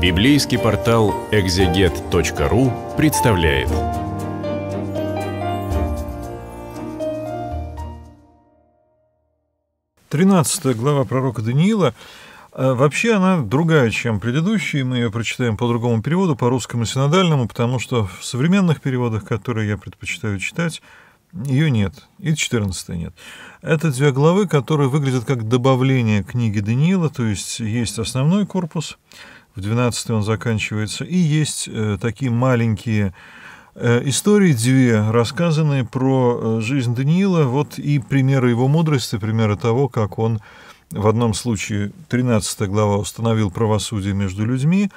Библейский портал экзегет.ру представляет. Тринадцатая глава пророка Даниила. Э, вообще она другая, чем предыдущие. Мы ее прочитаем по другому переводу, по русскому синодальному, потому что в современных переводах, которые я предпочитаю читать, ее нет, и 14 нет. Это две главы, которые выглядят как добавление книги Даниила, то есть есть основной корпус, в 12 он заканчивается. И есть э, такие маленькие э, истории, две, рассказанные про э, жизнь Даниила, вот и примеры его мудрости, примеры того, как он в одном случае 13 глава установил правосудие между людьми,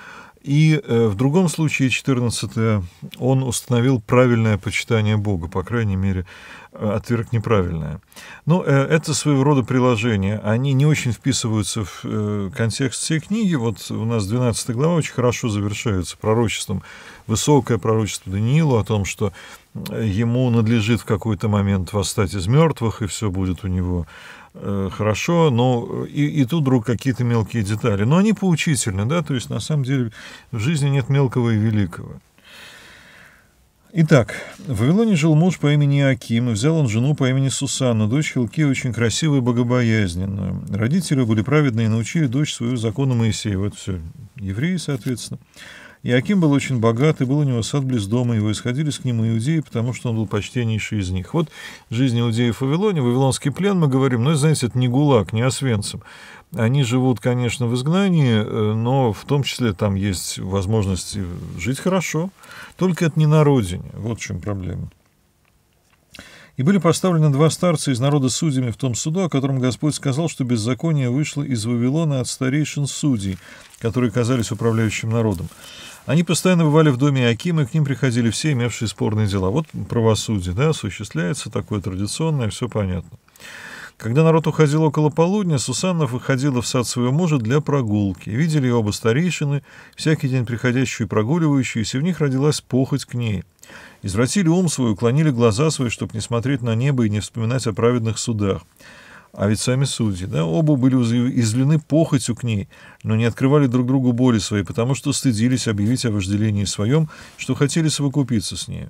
и э, в другом случае, 14 он установил правильное почитание Бога, по крайней мере, э, отверг неправильное. Но ну, э, это своего рода приложения. Они не очень вписываются в контекст всей книги. Вот у нас 12 глава очень хорошо завершается пророчеством. Высокое пророчество Даниилу о том, что ему надлежит в какой-то момент восстать из мертвых, и все будет у него Э, хорошо, но э, и, и тут вдруг какие-то мелкие детали. Но они поучительны, да, то есть на самом деле в жизни нет мелкого и великого. Итак, в Вавилоне жил муж по имени Аким, и взял он жену по имени Сусанна, дочь Хилки, очень красивую и богобоязненную. Родители были праведные и научили дочь свою закону Моисея, вот все евреи, соответственно. Иаким был очень богат, и был у него сад близ дома, и восходились к нему иудеи, потому что он был почтеннейший из них. Вот жизнь иудеев в Вавилоне, вавилонский плен, мы говорим, ну, знаете, это не ГУЛАГ, не Освенцим. Они живут, конечно, в изгнании, э, но в том числе там есть возможность жить хорошо, только это не на родине, вот в чем проблема и были поставлены два старца из народа судьями в том суду, о котором Господь сказал, что беззаконие вышло из Вавилона от старейшин судей, которые казались управляющим народом. Они постоянно бывали в доме Акима, и к ним приходили все, имевшие спорные дела. Вот правосудие, да, осуществляется, такое традиционное, все понятно. Когда народ уходил около полудня, Сусанна выходила в сад своего мужа для прогулки. Видели ее оба старейшины, всякий день приходящие и прогуливающиеся, в них родилась похоть к ней. Извратили ум свой, уклонили глаза свои, чтобы не смотреть на небо и не вспоминать о праведных судах. А ведь сами судьи, да, оба были излены похотью к ней, но не открывали друг другу боли свои, потому что стыдились объявить о вожделении своем, что хотели совокупиться с ней.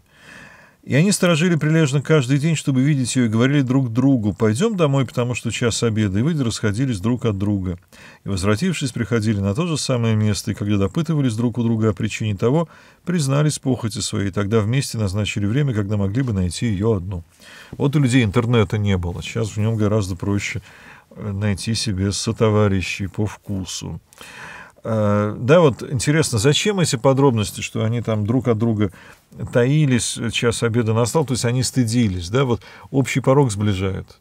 И они сторожили прилежно каждый день, чтобы видеть ее, и говорили друг другу, «Пойдем домой, потому что час обеда», и люди расходились друг от друга. И, возвратившись, приходили на то же самое место, и когда допытывались друг у друга о причине того, признались похоти своей, и тогда вместе назначили время, когда могли бы найти ее одну. Вот у людей интернета не было, сейчас в нем гораздо проще э, найти себе сотоварищей по вкусу. Э, да, вот интересно, зачем эти подробности, что они там друг от друга таились, час обеда настал, то есть они стыдились, да, вот общий порог сближает.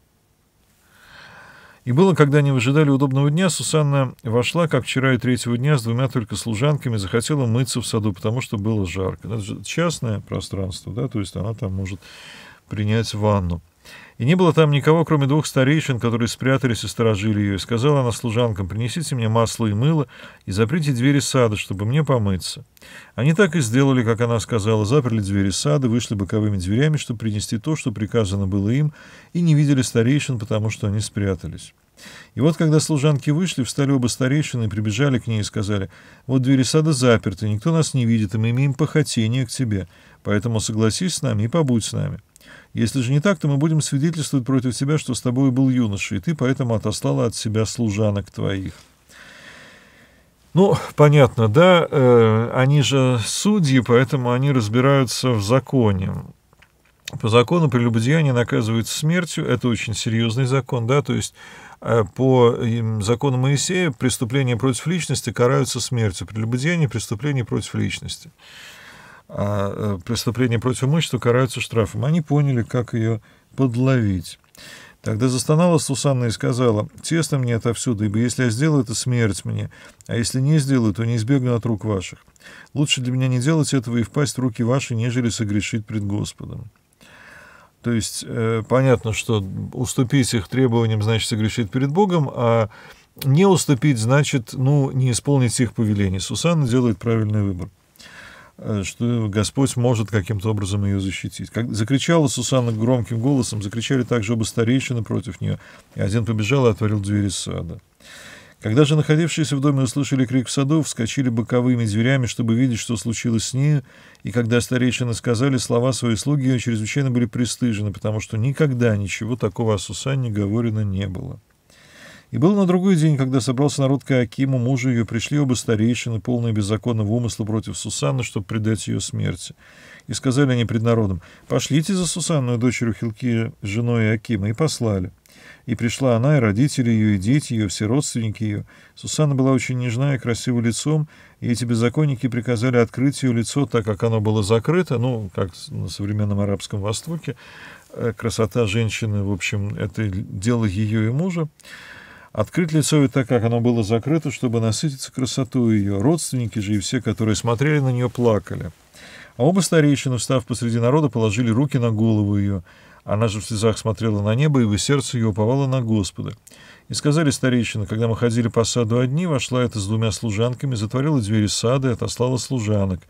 И было, когда они выжидали удобного дня, Сусанна вошла, как вчера и третьего дня, с двумя только служанками, захотела мыться в саду, потому что было жарко. Ну, это же частное пространство, да, то есть она там может принять ванну. И не было там никого, кроме двух старейшин, которые спрятались и сторожили ее. И сказала она служанкам, принесите мне масло и мыло и заприте двери сада, чтобы мне помыться. Они так и сделали, как она сказала, заперли двери сада, вышли боковыми дверями, чтобы принести то, что приказано было им, и не видели старейшин, потому что они спрятались. И вот, когда служанки вышли, встали оба старейшины и прибежали к ней и сказали, «Вот двери сада заперты, никто нас не видит, и мы имеем похотение к тебе, поэтому согласись с нами и побудь с нами». Если же не так, то мы будем свидетельствовать против себя, что с тобой был юноша, и ты поэтому отослала от себя служанок твоих». Ну, понятно, да, э, они же судьи, поэтому они разбираются в законе. По закону прелюбодеяние наказывается смертью, это очень серьезный закон, да, то есть э, по закону Моисея преступления против личности караются смертью, прелюбодеяние – преступление против личности а э, преступления против имущества караются штрафом. Они поняли, как ее подловить. Тогда застонала Сусанна и сказала, тесто мне отовсюду, ибо если я сделаю, это смерть мне, а если не сделаю, то не избегну от рук ваших. Лучше для меня не делать этого и впасть в руки ваши, нежели согрешить пред Господом». То есть э, понятно, что уступить их требованиям значит согрешить перед Богом, а не уступить значит ну, не исполнить их повелений. Сусанна делает правильный выбор. Э, что Господь может каким-то образом ее защитить. Как закричала Сусанна громким голосом, закричали также оба старейшины против нее, и один побежал и отворил двери сада. Когда же находившиеся в доме услышали крик в саду, вскочили боковыми дверями, чтобы видеть, что случилось с ней. и когда старейшины сказали слова своей слуги, ее чрезвычайно были пристыжены, потому что никогда ничего такого о Сусанне говорено не было. И был на другой день, когда собрался народ к Акиму, мужу ее, пришли оба старейшины, полные беззаконного умысла против Сусанны, чтобы предать ее смерти. И сказали они пред народом, «Пошлите за Сусанную, дочерью Хилкия, женой Акима», и послали. И пришла она, и родители ее, и дети ее, все родственники ее. Сусанна была очень нежна и красива лицом, и эти беззаконники приказали открыть ее лицо, так как оно было закрыто, ну, как на современном Арабском Востоке. Э, красота женщины, в общем, это дело ее и мужа. Открыть лицо и так, как оно было закрыто, чтобы насытиться красотой ее. Родственники же и все, которые смотрели на нее, плакали. А оба старейшины, встав посреди народа, положили руки на голову ее. Она же в слезах смотрела на небо, и в сердце ее уповало на Господа. И сказали старейшины, когда мы ходили по саду одни, вошла эта с двумя служанками, затворила двери сада и отослала служанок.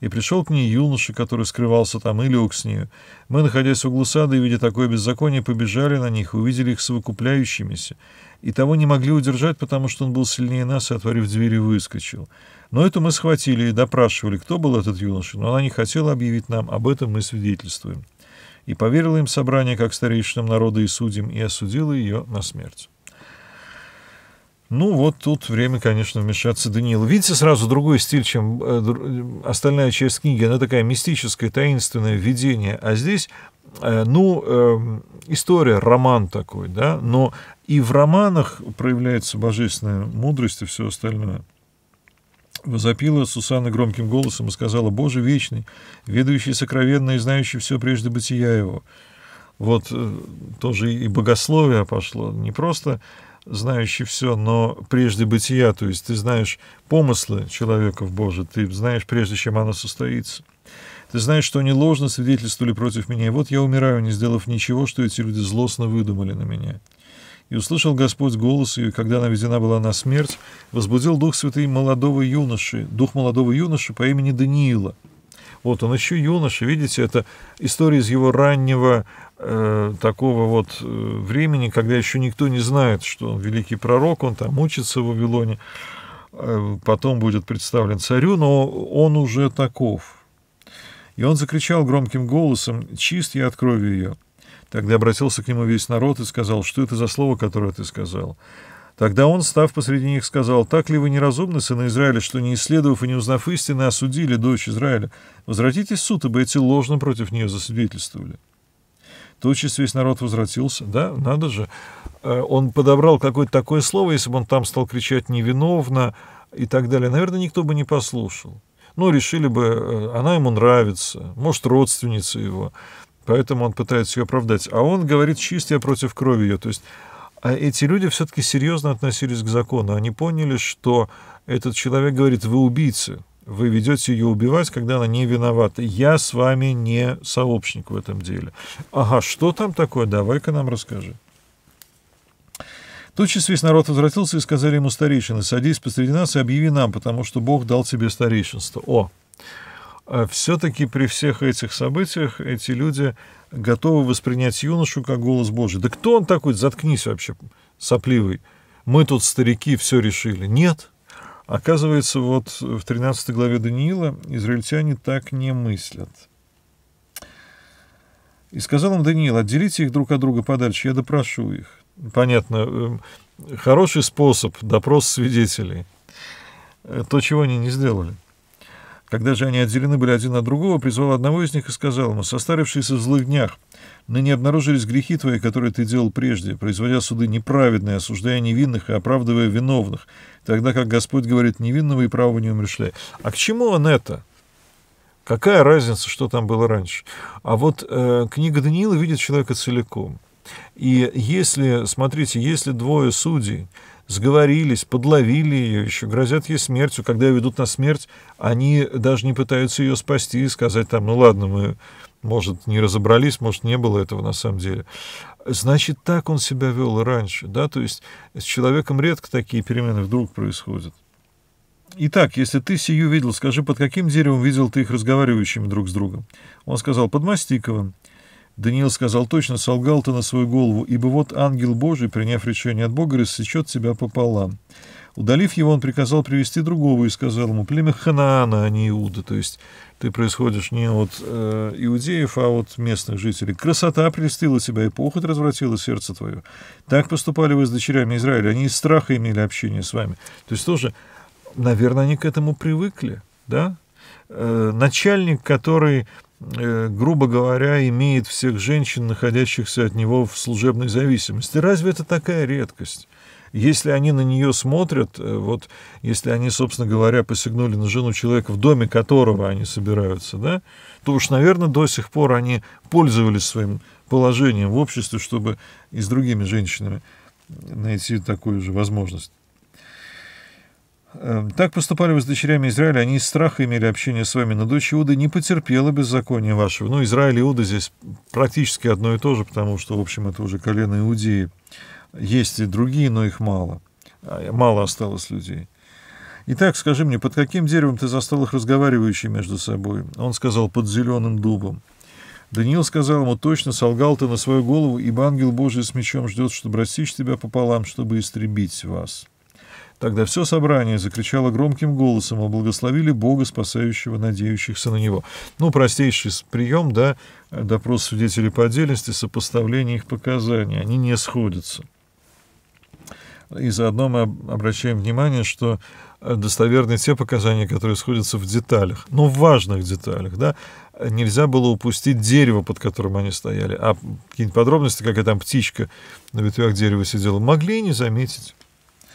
И пришел к ней юноша, который скрывался там, и лег с нею. Мы, находясь в углу сада и видя такое беззаконие, побежали на них, увидели их совокупляющимися. И того не могли удержать, потому что он был сильнее нас и, отворив двери, выскочил. Но это мы схватили и допрашивали, кто был этот юноша, но она не хотела объявить нам, об этом мы свидетельствуем и поверило им собрание как старейшинам народа и судьям, и осудило ее на смерть. Ну, вот тут время, конечно, вмешаться Даниила. Видите, сразу другой стиль, чем э, остальная часть книги. Она такая мистическая, таинственное видение. А здесь, э, ну, эм, история, роман такой, да, но и в романах проявляется божественная мудрость и все остальное. Возопила Сусанна громким голосом и сказала, «Боже вечный, ведущий сокровенно и знающий все прежде бытия его». Вот э, тоже и богословие пошло, не просто знающий все, но прежде бытия, то есть ты знаешь помыслы человека в Боже, ты знаешь, прежде чем оно состоится. Ты знаешь, что они ложно свидетельствовали против меня, и вот я умираю, не сделав ничего, что эти люди злостно выдумали на меня. И услышал Господь голос ее, и когда она везена была на смерть, возбудил Дух Святый молодого юноши, дух молодого юноши по имени Даниила. Вот он еще юноша, видите, это история из его раннего э, такого вот э, времени, когда еще никто не знает, что он великий пророк, он там учится в Вавилоне, э, потом будет представлен царю, но он уже таков. И он закричал громким голосом, «Чист я от крови ее». Тогда обратился к нему весь народ и сказал, что это за слово, которое ты сказал. Тогда он, став посреди них, сказал, «Так ли вы неразумны, сына Израиля, что, не исследовав и не узнав истины, осудили дочь Израиля? Возвратитесь в суд, ибо эти ложно против нее засвидетельствовали». Тотчас весь народ возвратился, да, надо же. Э, он подобрал какое-то такое слово, если бы он там стал кричать «невиновно» и так далее. Наверное, никто бы не послушал. Ну, решили бы, э, она ему нравится, может, родственница его. Поэтому он пытается ее оправдать. А он говорит, чисто я против крови ее. То есть а эти люди все-таки серьезно относились к закону. Они поняли, что этот человек говорит, вы убийцы, вы ведете ее убивать, когда она не виновата. Я с вами не сообщник в этом деле. Ага, что там такое? Давай-ка нам расскажи. Тотчас весь народ возвратился и сказали ему старейшины, садись посреди нас и объяви нам, потому что Бог дал тебе старейшинство. О, а все-таки при всех этих событиях эти люди готовы воспринять юношу как голос Божий. Да кто он такой? Заткнись вообще, сопливый. Мы тут старики все решили. Нет. Оказывается, вот в 13 главе Даниила израильтяне так не мыслят. И сказал им Даниил, отделите их друг от друга подальше, я допрошу их. Понятно, эм, хороший способ, допрос свидетелей. Э, то, чего они не сделали. Когда же они отделены были один от другого, призвал одного из них и сказал ему, «Состарившийся в злых днях, ныне обнаружились грехи твои, которые ты делал прежде, производя суды неправедные, осуждая невинных и оправдывая виновных, тогда как Господь говорит, невинного и правого не умрешляй». А к чему он это? Какая разница, что там было раньше? А вот э, книга Даниила видит человека целиком. И если, смотрите, если двое судей сговорились, подловили ее еще, грозят ей смертью. Когда ее ведут на смерть, они даже не пытаются ее спасти и сказать там, ну ладно, мы, может, не разобрались, может, не было этого на самом деле. Значит, так он себя вел раньше, да, то есть с человеком редко такие перемены вдруг происходят. Итак, если ты сию видел, скажи, под каким деревом видел ты их разговаривающими друг с другом? Он сказал, под мастиковым. Даниил сказал точно, солгал ты на свою голову, ибо вот ангел Божий, приняв решение от Бога, рассечет себя пополам. Удалив его, он приказал привести другого и сказал ему, племя Ханаана, а не Иуда, то есть ты происходишь не от э, иудеев, а от местных жителей. Красота прелестила тебя, и похоть развратила сердце твое. Так поступали вы с дочерями Израиля, они из страха имели общение с вами. То есть тоже, наверное, они к этому привыкли, да? Э, начальник, который Э, грубо говоря, имеет всех женщин, находящихся от него в служебной зависимости. Разве это такая редкость? Если они на нее смотрят, э, вот если они, собственно говоря, посягнули на жену человека, в доме которого они собираются, да, то уж, наверное, до сих пор они пользовались своим положением в обществе, чтобы и с другими женщинами найти такую же возможность. Эм, так поступали вы с дочерями Израиля, они из страха имели общение с вами, но дочь Иуды не потерпела беззакония вашего. Ну, Израиль и Иуда здесь практически одно и то же, потому что, в общем, это уже колено Иудеи. Есть и другие, но их мало. А, мало осталось людей. Итак, скажи мне, под каким деревом ты застал их разговаривающие между собой? Он сказал, под зеленым дубом. Даниил сказал ему, точно солгал ты на свою голову, ибо ангел Божий с мечом ждет, чтобы рассечь тебя пополам, чтобы истребить вас. Тогда все собрание закричало громким голосом, и благословили Бога, спасающего надеющихся на Него. Ну, простейший прием, да, допрос свидетелей по отдельности, сопоставление их показаний, они не сходятся. И заодно мы обращаем внимание, что э, достоверны те показания, которые сходятся в деталях, но в важных деталях, да, нельзя было упустить дерево, под которым они стояли, а какие-нибудь подробности, какая там птичка на ветвях дерева сидела, могли не заметить.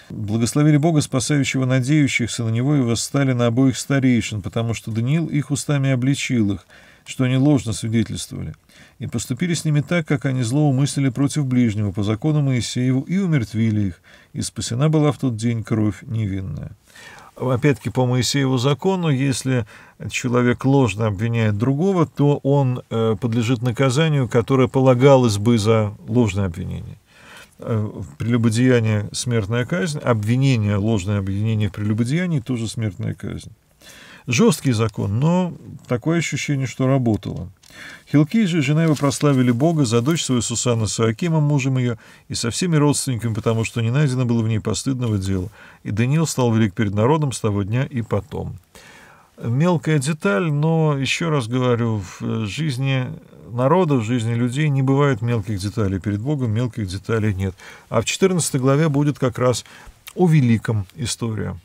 Благословили Бога, спасающего надеющихся на Него, и восстали на обоих старейшин, потому что Даниил их устами обличил их, что они ложно свидетельствовали, и поступили с ними так, как они злоумыслили против ближнего по закону Моисееву, и умертвили их, и спасена была в тот день кровь невинная». Опять-таки, по Моисееву закону, если человек ложно обвиняет другого, то он э, подлежит наказанию, которое полагалось бы за ложное обвинение. Э, прелюбодеяние – смертная казнь, обвинение, ложное обвинение в прелюбодеянии – тоже смертная казнь. Жесткий закон, но такое ощущение, что работало. Хилки же и жена его прославили Бога за дочь свою Сусану с Акимом, мужем ее, и со всеми родственниками, потому что не найдено было в ней постыдного дела. И Даниил стал велик перед народом с того дня и потом мелкая деталь, но, еще раз говорю, в э, жизни народа, в жизни людей не бывает мелких деталей. Перед Богом мелких деталей нет. А в 14 главе будет как раз о великом история.